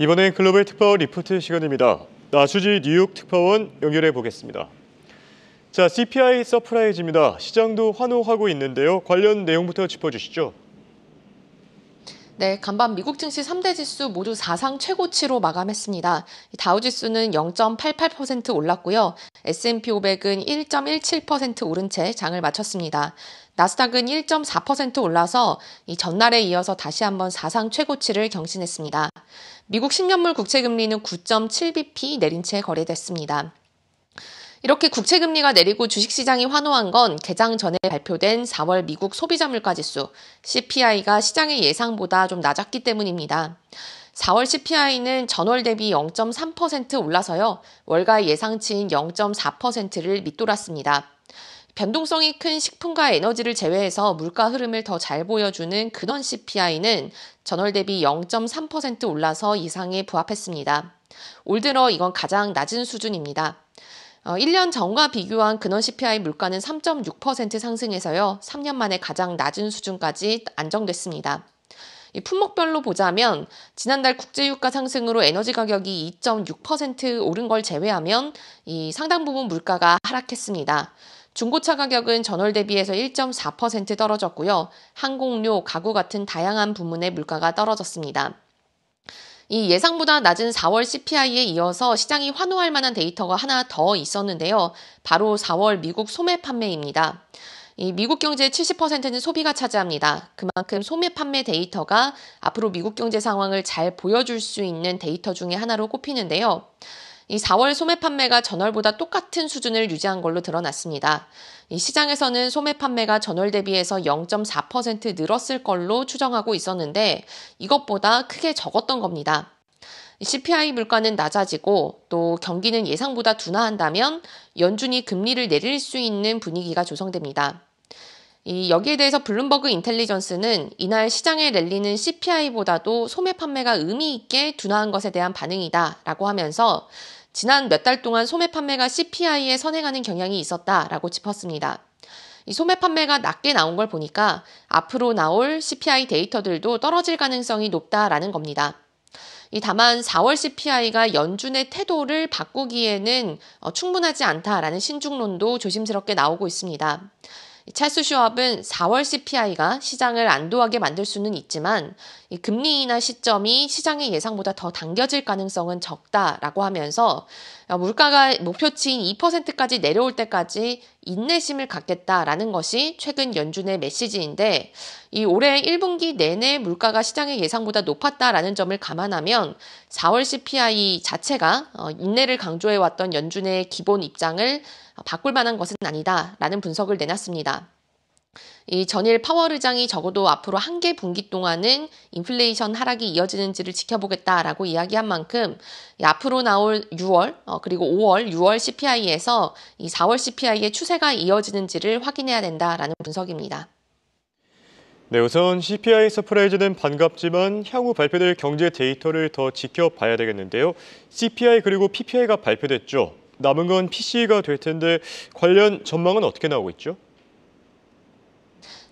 이번엔 글로벌 특파원 리포트 시간입니다. 나수지 아, 뉴욕 특파원 연결해 보겠습니다. 자, CPI 서프라이즈입니다. 시장도 환호하고 있는데요. 관련 내용부터 짚어주시죠. 네, 간밤 미국 증시 3대 지수 모두 사상 최고치로 마감했습니다. 다우 지수는 0.88% 올랐고요. S&P 500은 1.17% 오른 채 장을 마쳤습니다. 나스닥은 1.4% 올라서 이 전날에 이어서 다시 한번 사상 최고치를 경신했습니다. 미국 10년물 국채 금리는 9.7bp 내린 채 거래됐습니다. 이렇게 국채금리가 내리고 주식시장이 환호한 건 개장 전에 발표된 4월 미국 소비자 물가지수 CPI가 시장의 예상보다 좀 낮았기 때문입니다. 4월 CPI는 전월 대비 0.3% 올라서요. 월가 예상치인 0.4%를 밑돌았습니다. 변동성이 큰 식품과 에너지를 제외해서 물가 흐름을 더 잘 보여주는 근원 CPI는 전월 대비 0.3% 올라서 이상에 부합했습니다. 올 들어 이건 가장 낮은 수준입니다. 어, 1년 전과 비교한 근원 CPI 물가는 3.6% 상승해서요. 3년 만에 가장 낮은 수준까지 안정됐습니다. 품목별로 보자면 지난달 국제유가 상승으로 에너지 가격이 2.6% 오른 걸 제외하면 이 상당 부분 물가가 하락했습니다. 중고차 가격은 전월 대비해서 1.4% 떨어졌고요. 항공료, 가구 같은 다양한 부문의 물가가 떨어졌습니다. 이 예상보다 낮은 4월 CPI에 이어서 시장이 환호할 만한 데이터가 하나 더 있었는데요. 바로 4월 미국 소매 판매입니다. 이 미국 경제의 70%는 소비가 차지합니다. 그만큼 소매 판매 데이터가 앞으로 미국 경제 상황을 잘 보여줄 수 있는 데이터 중에 하나로 꼽히는데요. 이 4월 소매 판매가 전월보다 똑같은 수준을 유지한 걸로 드러났습니다. 이 시장에서는 소매 판매가 전월 대비해서 0.4% 늘었을 걸로 추정하고 있었는데 이것보다 크게 적었던 겁니다. CPI 물가는 낮아지고 또 경기는 예상보다 둔화한다면 연준이 금리를 내릴 수 있는 분위기가 조성됩니다. 이 여기에 대해서 블룸버그 인텔리전스는 이날 시장의 랠리는 CPI보다도 소매 판매가 의미 있게 둔화한 것에 대한 반응이다라고 하면서 지난 몇 달 동안 소매 판매가 CPI에 선행하는 경향이 있었다라고 짚었습니다. 이 소매 판매가 낮게 나온 걸 보니까 앞으로 나올 CPI 데이터들도 떨어질 가능성이 높다라는 겁니다. 이 다만 4월 CPI가 연준의 태도를 바꾸기에는 어, 충분하지 않다라는 신중론도 조심스럽게 나오고 있습니다. 찰수 시업은 4월 CPI가 시장을 안도하게 만들 수는 있지만 이 금리 인하 시점이 시장의 예상보다 더 당겨질 가능성은 적다라고 하면서 어, 물가가 목표치인 2%까지 내려올 때까지 인내심을 갖겠다라는 것이 최근 연준의 메시지인데 이 올해 1분기 내내 물가가 시장의 예상보다 높았다라는 점을 감안하면 4월 CPI 자체가 어, 인내를 강조해왔던 연준의 기본 입장을 바꿀 만한 것은 아니다라는 분석을 내놨습니다. 이 전일 파월 의장이 적어도 앞으로 한 개 분기 동안은 인플레이션 하락이 이어지는지를 지켜보겠다라고 이야기한 만큼 앞으로 나올 6월 어, 그리고 5월, 6월 CPI에서 이 4월 CPI의 추세가 이어지는지를 확인해야 된다라는 분석입니다. 네, 우선 CPI 서프라이즈는 반갑지만 향후 발표될 경제 데이터를 더 지켜봐야 되겠는데요. CPI 그리고 PPI가 발표됐죠. 남은 건 PCE가 될 텐데 관련 전망은 어떻게 나오고 있죠?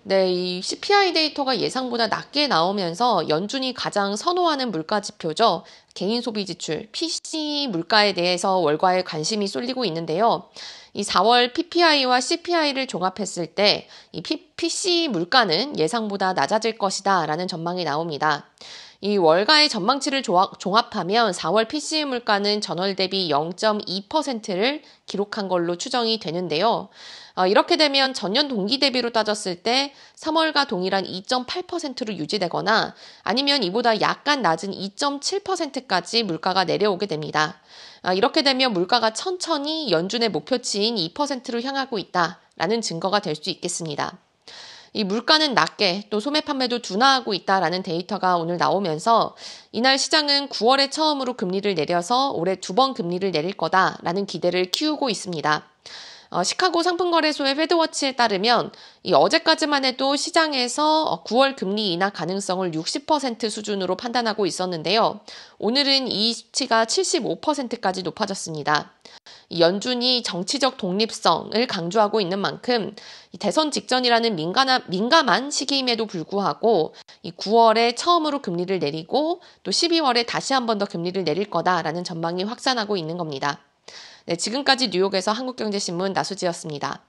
네, 이 CPI 데이터가 예상보다 낮게 나오면서 연준이 가장 선호하는 물가 지표죠. 개인 소비 지출, PC 물가에 대해서 월가에 관심이 쏠리고 있는데요. 이 4월 PPI와 CPI를 종합했을 때 이 PC 물가는 예상보다 낮아질 것이다 라는 전망이 나옵니다. 이 월가의 전망치를 종합하면 4월 PCE 물가는 전월 대비 0.2%를 기록한 걸로 추정이 되는데요. 어, 이렇게 되면 전년 동기 대비로 따졌을 때 3월과 동일한 2.8%로 유지되거나 아니면 이보다 약간 낮은 2.7%까지 물가가 내려오게 됩니다. 어, 이렇게 되면 물가가 천천히 연준의 목표치인 2%로 향하고 있다라는 증거가 될 수 있겠습니다. 이 물가는 낮게 또 소매 판매도 둔화하고 있다라는 데이터가 오늘 나오면서 이날 시장은 9월에 처음으로 금리를 내려서 올해 두 번 금리를 내릴 거다라는 기대를 키우고 있습니다. 어, 시카고 상품거래소의 페드워치에 따르면 이 어제까지만 해도 시장에서 9월 어, 금리 인하 가능성을 60% 수준으로 판단하고 있었는데요. 오늘은 이 수치가 75%까지 높아졌습니다. 연준이 정치적 독립성을 강조하고 있는 만큼 대선 직전이라는 민감한, 민감한 시기임에도 불구하고 9월에 처음으로 금리를 내리고 또 12월에 다시 한 번 더 금리를 내릴 거다라는 전망이 확산하고 있는 겁니다. 네, 지금까지 뉴욕에서 한국경제신문 나수지였습니다.